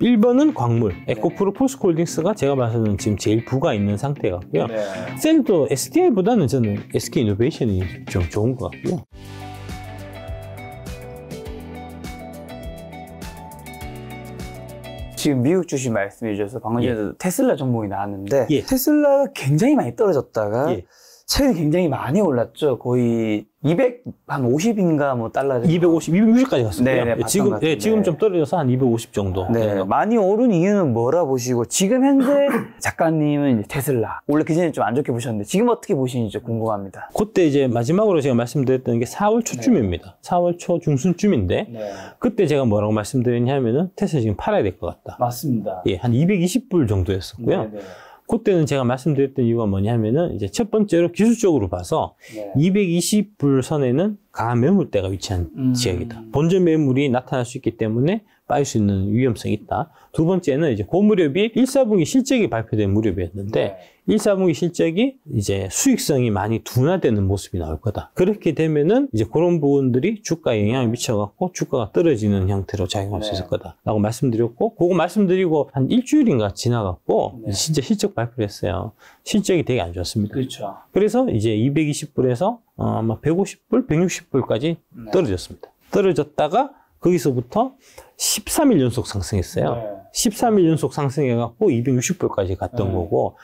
1번은 광물, 네. 에코프로 포스콜딩스가 제가 봐서는 지금 제일 부가 있는 상태 같고요. 네. 센터 도 SDI보다는 저는 SK 이노베이션이 좀 좋은 것 같고요. 지금 미국 주식 말씀해 주셔서 방금 전에 예. 테슬라 종목이 나왔는데 예. 테슬라가 굉장히 많이 떨어졌다가 예. 최근 굉장히 많이 올랐죠. 거의 200, 한 50인가 뭐 달러. 250, 260까지 갔어요. 네, 네 예, 지금, 예, 지금 좀 떨어져서 한 250 정도. 네, 네. 많이 오른 이유는 뭐라 보시고, 지금 현재 작가님은 이제 테슬라. 원래 그 전에 좀 안 좋게 보셨는데, 지금 어떻게 보시는지 궁금합니다. 그때 이제 마지막으로 제가 말씀드렸던 게 4월 초쯤입니다. 네. 4월 초 중순쯤인데, 네. 그때 제가 뭐라고 말씀드렸냐면은, 테슬라 지금 팔아야 될 것 같다. 맞습니다. 예, 한 220불 정도였었고요. 네, 그때는 제가 말씀드렸던 이유가 뭐냐면은 이제 첫 번째로 기술적으로 봐서 네. 220불 선에는 가한 매물대가 위치한 음. 지역이다. 본전 매물이 나타날 수 있기 때문에 빠질 수 있는 위험성이 있다. 두 번째는 이제 고무렵이 1 4분기 실적이 발표된 무렵이었는데 네. 1사분기 실적이 이제 수익성이 많이 둔화되는 모습이 나올 거다. 그렇게 되면은 이제 그런 부분들이 주가에 영향을 미쳐갖고 주가가 떨어지는 형태로 작용할 네. 수 있을 네. 거다라고 말씀드렸고 그거 말씀드리고 한 일주일인가 지나갖고 네. 진짜 실적 발표를 했어요. 실적이 되게 안 좋았습니다. 그렇죠. 그래서 이제 220불에서 어, 아마 150불, 160불까지 네. 떨어졌습니다. 떨어졌다가 거기서부터 13일 연속 상승했어요. 네. 13일 연속 상승해갖고 260불까지 갔던 네. 거고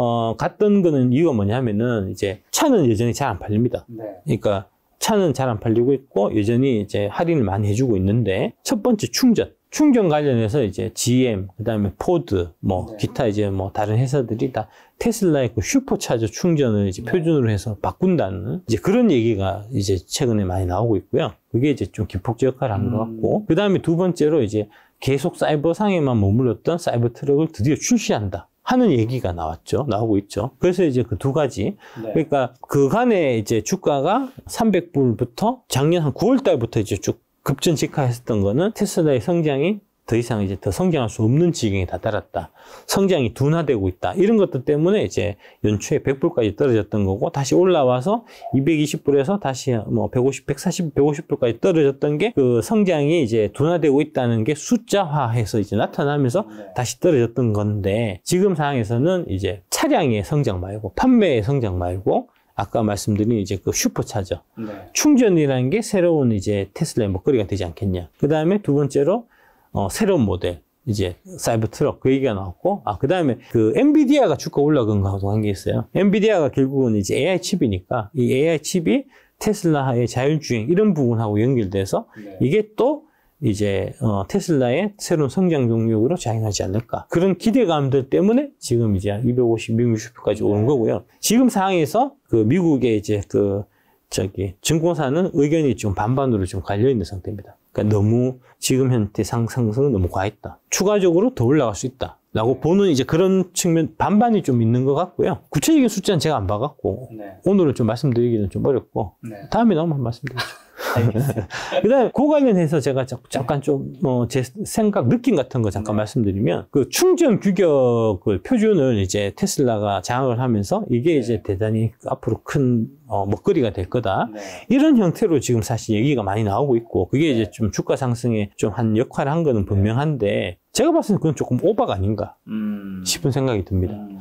어, 갔던 거는 이유가 뭐냐면은 이제 차는 여전히 잘 안 팔립니다. 네. 그러니까 차는 잘 안 팔리고 있고 여전히 이제 할인을 많이 해주고 있는데 첫 번째 충전. 충전 관련해서 이제 GM, 그 다음에 포드, 뭐, 네. 기타 이제 뭐, 다른 회사들이 다 테슬라의 그 슈퍼차저 충전을 이제 네. 표준으로 해서 바꾼다는 이제 그런 얘기가 이제 최근에 많이 나오고 있고요. 그게 이제 좀 기폭제 역할을 한것 음. 같고. 그 다음에 두 번째로 이제 계속 사이버상에만 머물렀던 사이버 트럭을 드디어 출시한다. 하는 얘기가 나왔죠. 나오고 있죠. 그래서 이제 그 두 가지. 네. 그러니까 그간에 이제 주가가 300불부터 작년 한 9월 달부터 이제 쭉 급전직하했던 거는 테슬라의 성장이 더 이상 이제 더 성장할 수 없는 지경에 다다랐다. 성장이 둔화되고 있다. 이런 것들 때문에 이제 연초에 100불까지 떨어졌던 거고 다시 올라와서 220불에서 다시 뭐 150, 140, 150불까지 떨어졌던 게 그 성장이 이제 둔화되고 있다는 게 숫자화해서 이제 나타나면서 네. 다시 떨어졌던 건데 지금 상황에서는 이제 차량의 성장 말고 판매의 성장 말고 아까 말씀드린 이제 그 슈퍼차저 네. 충전이라는 게 새로운 이제 테슬라의 먹거리가 되지 않겠냐. 그 다음에 두 번째로 어, 새로운 모델 이제 사이버 트럭 그 얘기가 나왔고 아 그다음에 그 엔비디아가 주가 올라간 거하고 관계 있어요. 엔비디아가 결국은 이제 AI 칩이니까 이 AI 칩이 테슬라의 자율주행 이런 부분하고 연결돼서 네. 이게 또 이제 어, 테슬라의 새로운 성장 동력으로 자행하지 않을까 그런 기대감들 때문에 지금 이제 250 미국 주표까지 오는 거고요. 지금 상황에서 그 미국의 이제 그 저기 증권사는 의견이 좀 반반으로 좀 갈려 있는 상태입니다. 그러니까 너무 지금 현재 상승은 너무 과했다. 추가적으로 더 올라갈 수 있다. 라고 네. 보는 이제 그런 측면 반반이 좀 있는 것 같고요. 구체적인 숫자는 제가 안 봐갖고 네. 오늘은 좀 말씀드리기는 좀 어렵고 네. 다음에 나오면 말씀드리겠습니다 그다음에 그 관련해서 제가 잠깐 좀 뭐제 어, 생각 느낌 같은 거 잠깐 네. 말씀드리면 그 충전 규격을 표준을 이제 테슬라가 장악을 하면서 이게 네. 이제 대단히 앞으로 큰 어, 먹거리가 될 거다. 네. 이런 형태로 지금 사실 얘기가 많이 나오고 있고 그게 이제 네. 좀 주가 상승에 좀 한 역할을 한 거는 분명한데 제가 봤을 때 그건 조금 오바가 아닌가 음... 싶은 생각이 듭니다. 음...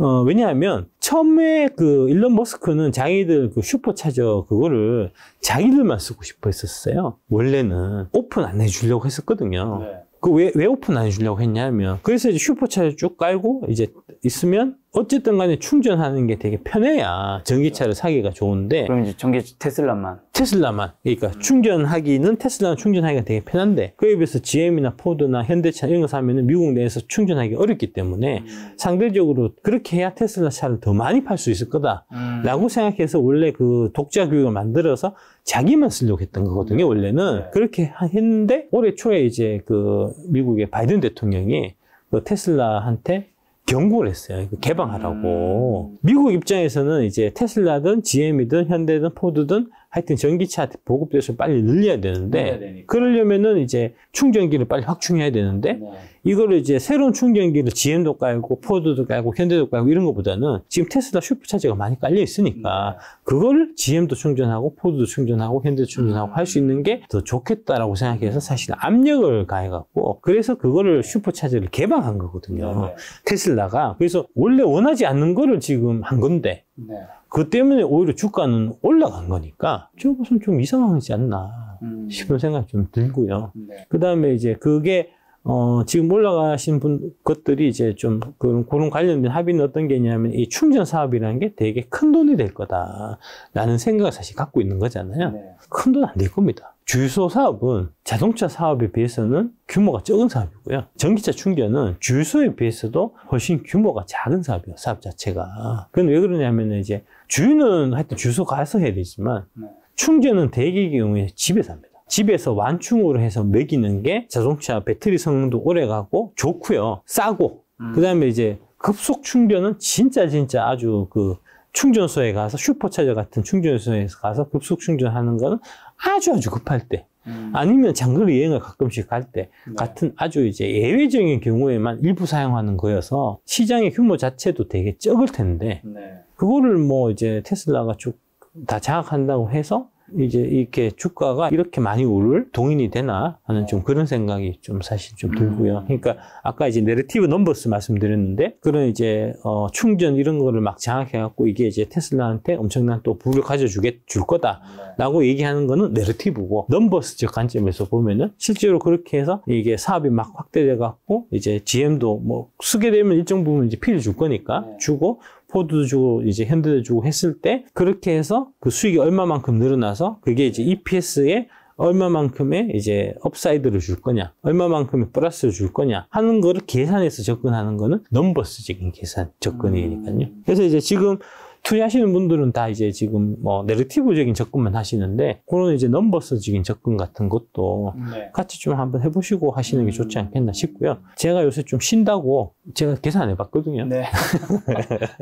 어, 왜냐하면 처음에 그 일론 머스크는 자기들 그 슈퍼차저 그거를 자기들만 쓰고 싶어 했었어요. 원래는 오픈 안 해주려고 했었거든요. 네. 그왜 왜 오픈 안 해주려고 했냐면 그래서 이제 슈퍼차저 쭉 깔고 이제 있으면 어쨌든 간에 충전하는 게 되게 편해야 전기차를 그렇죠. 사기가 좋은데 그럼 이제 전기 테슬라만 테슬라만 그러니까 음. 충전하기는 테슬라는 충전하기가 되게 편한데 그에 비해서 GM이나 포드나 현대차 이런 거 사면은 미국 내에서 충전하기 어렵기 때문에 음. 상대적으로 그렇게 해야 테슬라 차를 더 많이 팔 수 있을 거다라고 음. 생각해서 원래 그 독자 교육을 만들어서 자기만 쓰려고 했던 거거든요 음. 원래는 네. 그렇게 했는데 올해 초에 이제 그 미국의 바이든 대통령이 그 테슬라한테 경고를 했어요. 개방하라고. 음. 미국 입장에서는 이제 테슬라든 GM이든 현대든 포드든 하여튼 전기차 보급돼서 빨리 늘려야 되는데 그러려면은 이제 충전기를 빨리 확충해야 되는데 네. 이거를 이제 새로운 충전기를 GM도 깔고 포드도 깔고 현대도 깔고 이런 것보다는 지금 테슬라 슈퍼차저가 많이 깔려 있으니까 음. 그걸 GM도 충전하고 포드도 충전하고 현대도 충전하고 할수 음. 있는 게 더 좋겠다라고 생각해서 사실 압력을 가해갖고 그래서 그거를 슈퍼차저를 개방한 거거든요. 네. 테슬라가 그래서 원래 원하지 않는 거를 지금 한 건데 네. 그 때문에 오히려 주가는 올라간 거니까 저것은 좀 이상하지 않나 음. 싶은 생각이 좀 들고요. 네. 그 다음에 이제 그게 어, 지금 올라가신 분, 것들이 이제 좀 그런, 그런 관련된 합의는 어떤 게냐면 이 충전 사업이라는 게 되게 큰 돈이 될 거다라는 생각을 사실 갖고 있는 거잖아요. 네. 큰돈 안 될 겁니다. 주유소 사업은 자동차 사업에 비해서는 규모가 적은 사업이고요. 전기차 충전은 주유소에 비해서도 훨씬 규모가 작은 사업이에요. 사업 자체가. 그건 왜 그러냐면 이제 주유는 하여튼 주유소 가서 해야 되지만 네. 충전은 대기 경우에 집에서 합니다. 집에서 완충으로 해서 먹이는 게 자동차 배터리 성능도 오래가고 좋고요. 싸고 음. 그다음에 이제 급속 충전은 진짜 진짜 아주 그 충전소에 가서 슈퍼차저 같은 충전소에 가서 급속 충전하는 거는 아주 아주 급할 때 음. 아니면 장거리 여행을 가끔씩 갈때 네. 같은 아주 이제 예외적인 경우에만 일부 사용하는 거여서 시장의 규모 자체도 되게 적을 텐데 네. 그거를 뭐 이제 테슬라가 쭉 다 장악한다고 해서 이제 이렇게 주가가 이렇게 많이 오를 동인이 되나 하는 좀 네. 그런 생각이 좀 사실 좀 음. 들고요. 그러니까 아까 이제 내러티브 넘버스 말씀드렸는데 그런 이제 어 충전 이런 거를 막 장악해 갖고 이게 이제 테슬라한테 엄청난 또 부를 가져 주게 줄 거다라고 네. 얘기하는 거는 내러티브고 넘버스적 관점에서 보면은 실제로 그렇게 해서 이게 사업이 막 확대돼 갖고 이제 GM도 뭐 쓰게 되면 일정 부분 이제 피를 줄 거니까 네. 주고 포드도 주고 이제 핸드도 주고 했을 때 그렇게 해서 그 수익이 얼마만큼 늘어나서 그게 이제 EPS에 얼마만큼의 이제 업사이드를 줄 거냐, 얼마만큼의 플러스를 줄 거냐 하는 거를 계산해서 접근하는 거는 넘버스적인 계산 접근이니까요. 음. 그래서 이제 지금 투자하시는 분들은 다 이제 지금 뭐 내러티브적인 접근만 하시는데 그런 이제 넘버스적인 접근 같은 것도 네. 같이 좀 한번 해보시고 하시는 게 좋지 음. 않겠나 싶고요. 제가 요새 좀 쉰다고 제가 계산해 봤거든요. 네.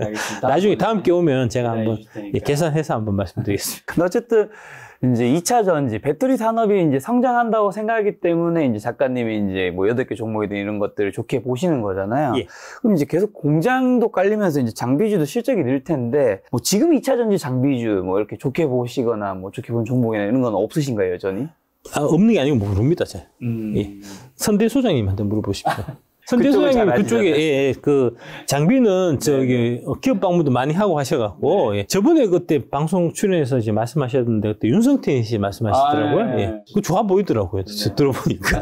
나중에 다음 기회 네. 오면 제가 네, 한번 예, 계산해서 한번 말씀드리겠습니다. 어쨌든 이제 2차 전지, 배터리 산업이 이제 성장한다고 생각하기 때문에 이제 작가님이 이제 뭐 8개 종목이든 이런 것들을 좋게 보시는 거잖아요. 예. 그럼 이제 계속 공장도 깔리면서 이제 장비주도 실적이 늘 텐데 뭐 지금 2차 전지 장비주 뭐 이렇게 좋게 보시거나 뭐 좋게 본 종목이나 이런 건 없으신가요, 여전히? 아, 없는 게 아니고 모릅니다, 제가. 음... 예. 선대 소장님한테 물어보십시오. 선재 소장님 그쪽에 예, 예, 그 장비는 저기 네, 네. 어, 기업 방문도 많이 하고 하셔갖고 네. 예. 저번에 그때 방송 출연해서 이제 말씀하셨는데 그때 윤성태 씨 말씀하시더라고요. 아, 예. 예. 그 좋아 보이더라고요. 들어보니까.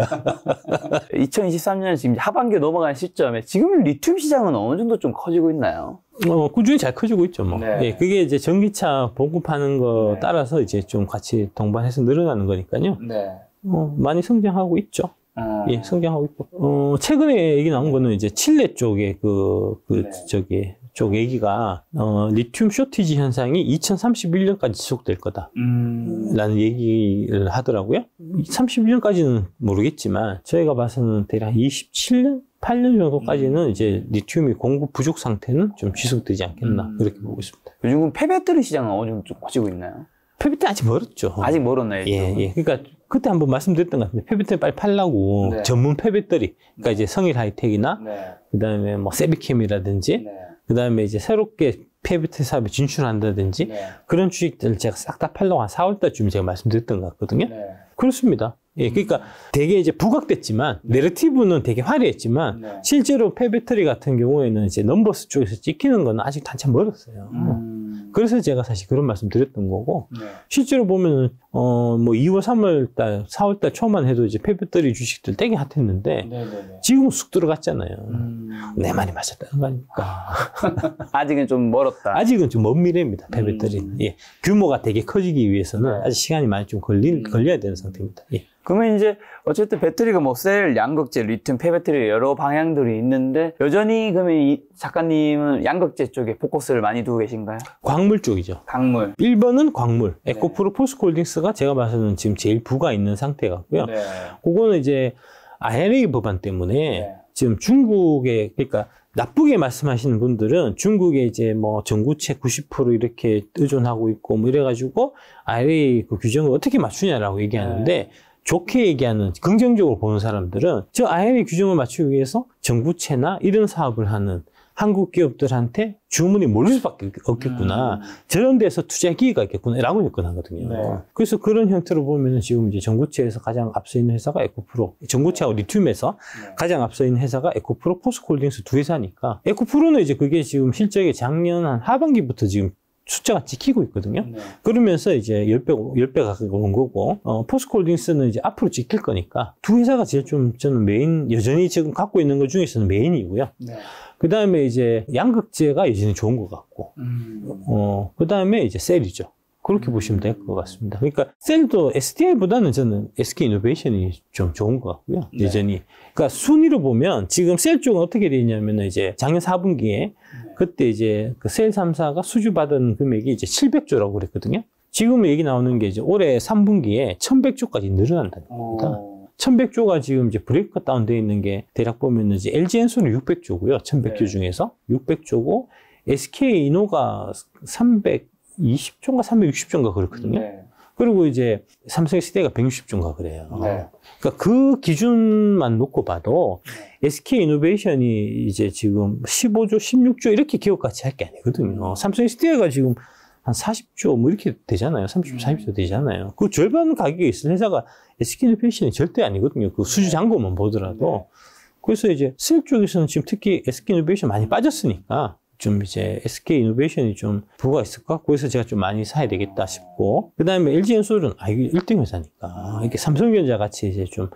2023년 지금 하반기 넘어간 시점에 지금 리튬 시장은 어느 정도 좀 커지고 있나요? 어, 꾸준히 잘 커지고 있죠, 뭐. 네. 예, 그게 이제 전기차 보급하는 거 네. 따라서 이제 좀 같이 동반해서 늘어나는 거니까요. 네. 어, 많이 성장하고 있죠. 아. 예, 성장하고 있고. 어, 최근에 얘기 나온 거는 이제 칠레 쪽에 그, 그, 네. 저기, 쪽 얘기가, 어, 리튬 쇼티지 현상이 2031년까지 지속될 거다. 음. 라는 얘기를 하더라고요. 31년까지는 모르겠지만, 저희가 봐서는 대략 27년? 8년 정도까지는 음. 이제 리튬이 공급 부족 상태는 좀 지속되지 않겠나, 음. 그렇게 보고 있습니다. 요즘은 폐배터리 시장은 어느 정도 커지고 있나요? 폐터리 아직 멀었죠. 아직 멀었나요? 예, 예. 그러니까 그때 한번 말씀드렸던 것 같은데 페배터리 빨리 팔라고 네. 전문 페배터리 그러니까 네. 이제 성일 하이텍이나 네. 그다음에 뭐 세비캠이라든지 네. 그다음에 이제 새롭게 페배터리 사업에 진출한다든지 네. 그런 주식들 제가 싹 다 팔라고 한 4월 달쯤 제가 말씀드렸던 것 같거든요. 네. 그렇습니다. 예, 음. 그러니까 음. 되게 이제 부각됐지만 내러티브는 되게 화려했지만 실제로 페배터리 같은 경우에는 이제 넘버스 쪽에서 찍히는 건 아직 단참 멀었어요. 음. 그래서 제가 사실 그런 말씀 드렸던 거고 네. 실제로 보면은 어뭐 2월 3월 달 4월 달 초만 해도 이제 페브터리 주식들 되게 핫했는데 네네네. 지금 은쑥 들어갔잖아요. 음... 내 말이 맞았다는 거 아닙니까? 아. 아직은 좀 멀었다. 아직은 좀 먼 미래입니다. 페브터리 음... 예. 규모가 되게 커지기 위해서는 네. 아직 시간이 많이 좀 걸리, 음... 걸려야 되는 상태입니다. 예. 그러면 이제 어쨌든 배터리가 뭐 셀, 양극재, 리튬, 폐배터리 여러 방향들이 있는데 여전히 그러면 이 작가님은 양극재 쪽에 포커스를 많이 두고 계신가요? 광물 쪽이죠. 광물. 1번은 광물. 네. 에코프로 포스콜딩스가 제가 봐서는 지금 제일 부가 있는 상태 같고요. 네. 그거는 이제 IRA 법안 때문에 네. 지금 중국에 그러니까 나쁘게 말씀하시는 분들은 중국에 이제 뭐 전구체 90% 이렇게 의존하고 있고 뭐 이래가지고 IRA 그 규정을 어떻게 맞추냐라고 얘기하는데 네. 좋게 얘기하는 긍정적으로 보는 사람들은 저 IMF 규정을 맞추기 위해서 정부채나 이런 사업을 하는 한국 기업들한테 주문이 몰릴 수밖에 없겠구나. 음. 저런 데서 투자 기회가 있겠구나라고 접근하거든요. 네. 그래서 그런 형태로 보면 지금 이제 전구체에서 가장 앞서 있는 회사가 에코프로, 전구체하고 리튬에서 네. 가장 앞서 있는 회사가 에코프로, 포스콜홀딩스두 회사니까 에코프로는 이제 그게 지금 실적이 작년 한 하반기부터 지금 숫자가 찍히고 있거든요. 네. 그러면서 이제 10배, 10배 가까이 오는 거고, 어, 포스코홀딩스는 이제 앞으로 찍힐 거니까 두 회사가 제일 좀 저는 메인, 여전히 지금 갖고 있는 것 중에서는 메인이고요. 네. 그 다음에 이제 양극재가 여전히 좋은 것 같고, 음. 어, 그 다음에 이제 셀이죠. 그렇게 음. 보시면 될 것 같습니다. 그러니까 셀도 SDI보다는 저는 SK 이노베이션이 좀 좋은 것 같고요. 네. 여전히. 그러니까 순위로 보면 지금 셀 쪽은 어떻게 되어 있냐면 이제 작년 4분기에 음. 그때 이제 그 세일 3사가 수주받은 금액이 이제 700조라고 그랬거든요. 지금 얘기 나오는 게 이제 올해 3분기에 1100조까지 늘어난다는 겁니다. 오. 1100조가 지금 이제 브레이크 다운되어 있는 게 대략 보면 이제 LG 엔솔는 600조고요. 1100조 네. 중에서 600조고 SK 이노가 320조인가 360조인가 그렇거든요. 네. 그리고 이제 삼성의 시대가 160주인가 그래요. 네. 그러니까 그 기준만 놓고 봐도 SK 네. 이노베이션이 이제 지금 15조, 16조 이렇게 기업가치 할 게 아니거든요. 음. 삼성의 시대가 지금 한 40조 뭐 이렇게 되잖아요. 30조, 40조 음. 되잖아요. 그 절반 가격에 있을 회사가 SK 이노베이션이 절대 아니거든요. 그 수주 네. 잔고만 보더라도. 네. 그래서 이제 수협 쪽에서는 지금 특히 SK 이노베이션 많이 빠졌으니까 좀 이제 SK 이노베이션이 좀 부가 있을까? 것 거기서 제가 좀 많이 사야 되겠다 싶고 그 다음에 LG엔솔은 아 이게 1등 회사니까 이렇게 삼성전자 같이 이제 좀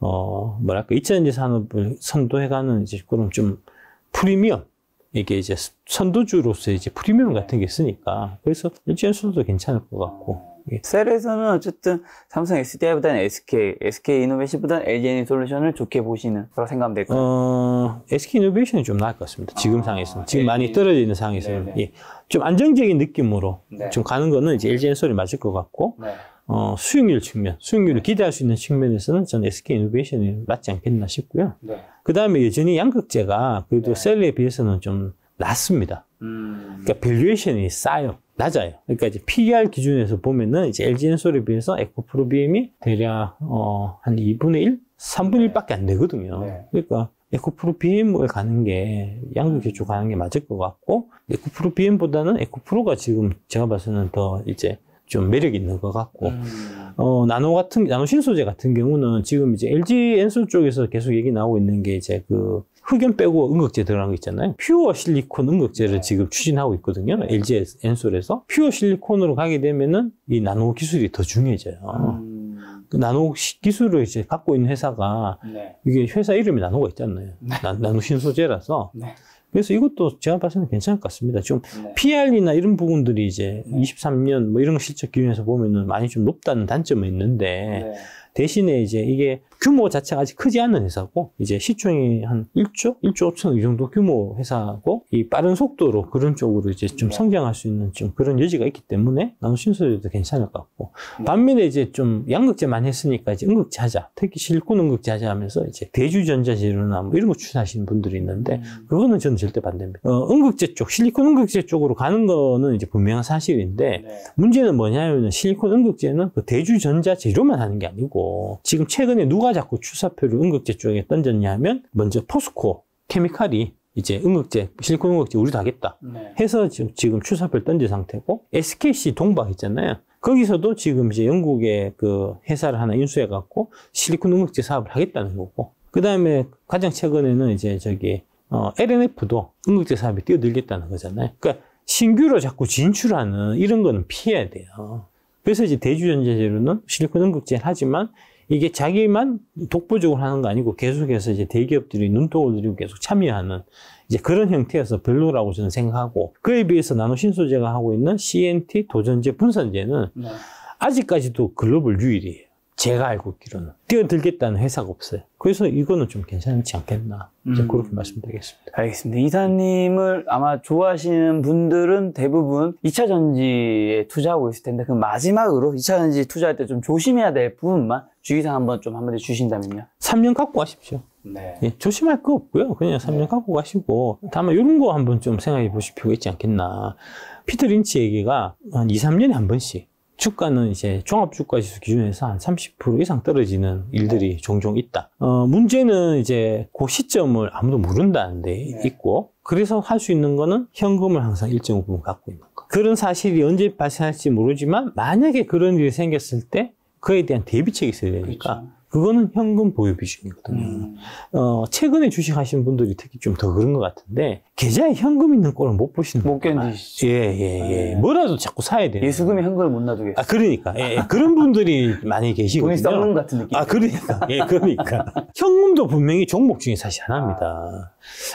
어, 뭐랄까, 2차전지 산업을 선도해가는 이제 그런 좀 프리미엄, 이게 이제 선도주로서 이제 프리미엄 같은 게 있으니까, 그래서 일지연수도 괜찮을 것 같고, 예. 셀에서는 어쨌든 삼성 SDI보다는 SK, SK 이노베이션보다는 LG 애니솔루션을 좋게 보시는 그런 생각하면 될까요? 어, SK 이노베이션이 좀 나을 것 같습니다. 지금 아, 상황에서는. 지금 LG... 많이 떨어져 있는 상황에서는. 네, 네. 예. 좀 안정적인 느낌으로 네. 좀 가는 거는 이제 LG 애니솔이 맞을 것 같고 네. 어, 수익률 측면, 수익률을 기대할 수 있는 측면에서는 저는 SK 이노베이션이 맞지 않겠나 싶고요. 네. 그 다음에 여전히 양극재가 그래도 네. 셀에 비해서는 좀 낮습니다. 음... 그러니까 밸류에이션이 싸요. 낮아요. 그러니까 이제 PER 기준에서 보면은 이제 LG 엔솔에 비해서 에코프로 BM이 대략 어, 한 2분의 1, 3분의 1밖에 안 되거든요. 네. 그러니까 에코프로 BM을 가는 게 양극기초 가는 게 맞을 것 같고 에코프로 BM보다는 에코프로가 지금 제가 봐서는 더 이제 좀 매력 있는 것 같고 음. 어 나노 같은 나노 신소재 같은 경우는 지금 이제 LG 엔솔 쪽에서 계속 얘기 나오고 있는 게 이제 그 흑연 빼고 응극제 들어간 거 있잖아요. 퓨어 실리콘 응극제를 네. 지금 추진하고 있거든요. LG 엔솔에서. 퓨어 실리콘으로 가게 되면은 이 나노 기술이 더 중요해져요. 음... 그 나노 기술을 이제 갖고 있는 회사가 네. 이게 회사 이름이 나노가 있잖아요. 네. 나, 노 신소재라서. 네. 그래서 이것도 제가 봤을 때는 괜찮을 것 같습니다. 좀 네. PR이나 이런 부분들이 이제 네. 23년 뭐 이런 실적 기준에서 보면은 많이 좀 높다는 단점은 있는데 네. 대신에 이제 이게 규모 자체가 아직 크지 않은 회사고 이제 시총이 한 1조, 1조 5천 이 정도 규모 회사고 이 빠른 속도로 그런 쪽으로 이제 좀 네. 성장할 수 있는 좀 그런 여지가 있기 때문에 나노 신소재도 괜찮을 것 같고 반면에 이제 좀 양극재 만 했으니까 이제 응극재 하자 특히 실리콘 응극재 하자 하면서 이제 대주전자 재료나 뭐 이런 거 추천하시는 분들이 있는데 음. 그거는 저는 절대 반대입니다. 어, 응극재 쪽 실리콘 응극재 쪽으로 가는 거는 이제 분명한 사실인데 네. 문제는 뭐냐면 실리콘 응극재는 그 대주전자 재료만 하는 게 아니고 지금 최근에 누가 누가 자꾸 추사표를 응급제 쪽에 던졌냐 하면 먼저 포스코 케미칼이 이제 응급제 실리콘 응급제 우리도 하겠다 네. 해서 지금, 지금 추사표를 던진 상태고 SKC 동박 있잖아요. 거기서도 지금 이제 영국의 그 회사를 하나 인수해 갖고 실리콘 응급제 사업을 하겠다는 거고 그 다음에 가장 최근에는 이제 저기 어, LNF도 응급제 사업에 뛰어들겠다는 거잖아요. 그러니까 신규로 자꾸 진출하는 이런 거는 피해야 돼요. 그래서 이제 대주전자재로는 실리콘 응급제를 하지만 이게 자기만 독보적으로 하는 거 아니고 계속해서 이제 대기업들이 눈독을 들이고 계속 참여하는 이제 그런 형태에서 별로라고 저는 생각하고 그에 비해서 나노신소재가 하고 있는 CNT 도전제 분산제는 네. 아직까지도 글로벌 유일이에요. 제가 알고 있기로는 뛰어들겠다는 회사가 없어요. 그래서 이거는 좀 괜찮지 않겠나 음. 그렇게 말씀드리겠습니다. 알겠습니다. 이사님을 아마 좋아하시는 분들은 대부분 2차 전지에 투자하고 있을 텐데 그 마지막으로 2차 전지 투자할 때 좀 조심해야 될 부분만 주의사항 한번 좀 한마디 주신다면요? 3년 갖고 가십시오. 네. 예, 조심할 거 없고요. 그냥 3년 네. 갖고 가시고 다만 이런 거 한번 좀 생각해 보실 필요가 있지 않겠나. 피터 린치 얘기가 한 2, 3년에 한 번씩 주가는 이제 종합주가지수 기준에서 한 30% 이상 떨어지는 일들이 네. 종종 있다. 어, 문제는 이제 그 시점을 아무도 모른다는 데 네. 있고 그래서 할 수 있는 거는 현금을 항상 일정 부분 갖고 있는 거. 그런 사실이 언제 발생할지 모르지만 만약에 그런 일이 생겼을 때 그에 대한 대비책이 있어야 되니까 그렇죠. 그거는 현금 보유 비중이거든요. 음. 어, 최근에 주식 하시는 분들이 특히 좀 더 그런 것 같은데 계좌에 현금 있는 꼴을 못 보시는 못 견디시죠. 예예예. 예, 예, 예. 네. 뭐라도 자꾸 사야 돼요. 예수금에 현금을 못 놔두게. 겠아 그러니까 예, 예, 그런 분들이 많이 계시거든요. 돈이 썩는 같은 느낌. 아 그러니까 예 그러니까 현금도 분명히 종목 중에 사실 하나입니다. 아.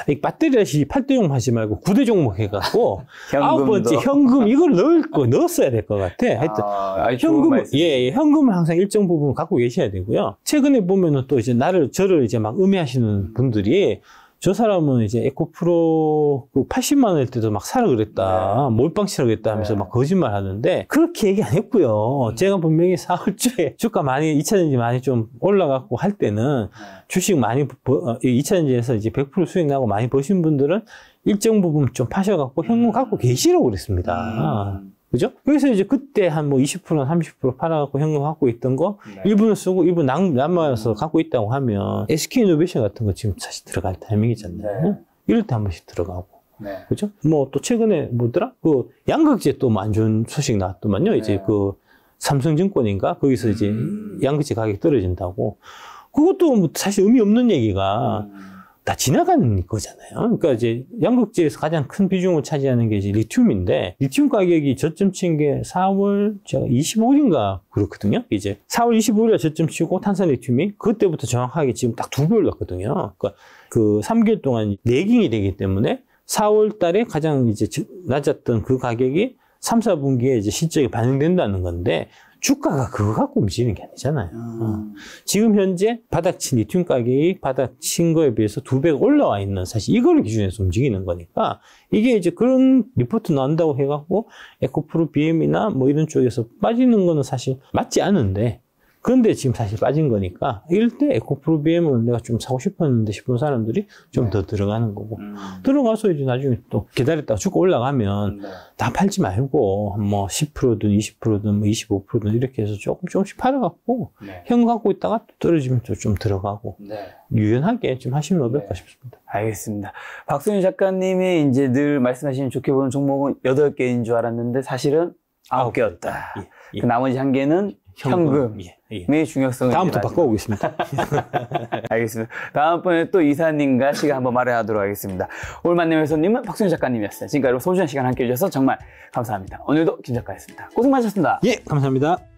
이 배터리다시 8대용 하지 말고 9대 종목 해갖고 아홉 번째 현금 이걸 넣을 거 넣었어야 될 것 같아. 하여튼 아, 현금 예, 예 현금을 항상 일정 부분 갖고 계셔야 되고요. 최근에 보면은 또 이제 나를, 저를 이제 막 음해하시는 분들이 저 사람은 이제 에코프로 80만 그 원일 때도 막 사라 그랬다. 네. 뭐 몰빵 치라 그랬다 하면서 네. 막 거짓말 하는데 그렇게 얘기 안 했고요. 음. 제가 분명히 4월주에 주가 많이 2차전지 많이 좀 올라갔고 할 때는 네. 주식 많이 버, 2차전지에서 어, 이제 100% 수익 나고 많이 버신 분들은 일정 부분 좀 파셔갖고 현금 음. 갖고 계시라고 그랬습니다. 음. 그죠? 그래서 이제 그때 한 뭐 20%나 30% 팔아갖고 현금 갖고 있던 거 네. 일부는 쓰고 일부 남, 아서 음. 갖고 있다고 하면 SK 이노베이션 같은 거 지금 다시 들어갈 타이밍이잖아요. 네. 이럴 때 한 번씩 들어가고. 네. 그죠? 뭐 또 최근에 뭐더라? 그 양극재 또안 좋은 소식 나왔더만요. 네. 이제 그 삼성증권인가? 거기서 이제 음. 양극재 가격이 떨어진다고. 그것도 뭐 사실 의미 없는 얘기가 음. 다 지나간 거잖아요. 그러니까 이제 양극재에서 가장 큰 비중을 차지하는 게 이제 리튬인데 리튬 가격이 저점 친 게 4월 제가 25일인가 그렇거든요. 이제 4월 25일에 저점 치고 탄산 리튬이 그때부터 정확하게 지금 딱 두 배 올랐거든요. 그러니까 그 3개월 동안 내깅이 되기 때문에 4월 달에 가장 이제 낮았던 그 가격이 3, 4분기에 이제 실적이 반영된다는 건데 주가가 그거 갖고 움직이는 게 아니잖아요. 음. 지금 현재 바닥친 리튬 가격이 바닥친 거에 비해서 두 배 올라와 있는 사실 이거 기준에서 움직이는 거니까 이게 이제 그런 리포트 나온다고 해갖고 에코프로 BM이나 뭐 이런 쪽에서 빠지는 거는 사실 맞지 않은데 그런데 지금 사실 빠진 거니까 이럴 때 에코프로 BM을 내가 좀 사고 싶었는데 싶은 사람들이 좀더 네. 들어가는 거고 음. 들어가서 이제 나중에 또 기다렸다가 쭉 올라가면 네. 다 팔지 말고 뭐 10%든 20%든 뭐 25%든 이렇게 해서 조금 조금씩 팔아갖고 네. 형 갖고 있다가 또 떨어지면 또 좀 들어가고 네. 유연하게 좀 하시면 어떨까 네. 싶습니다. 알겠습니다. 박소윤 작가님이 이제 늘 말씀하시는 좋게 보는 종목은 8개인 줄 알았는데 사실은 9개였다. 예, 예. 그 나머지 한 개는 현금. 예, 예. 네, 중요성을 다음부터 바꿔보겠습니다. 알겠습니다. 다음번에 또 이사님과 시간 한번 마련하도록 하겠습니다. 오늘 만남 회서님은 박순 작가님이었어요. 지금까지 소중한 시간 함께해 주셔서 정말 감사합니다. 오늘도 김 작가였습니다. 고생 많으셨습니다. 예, 감사합니다.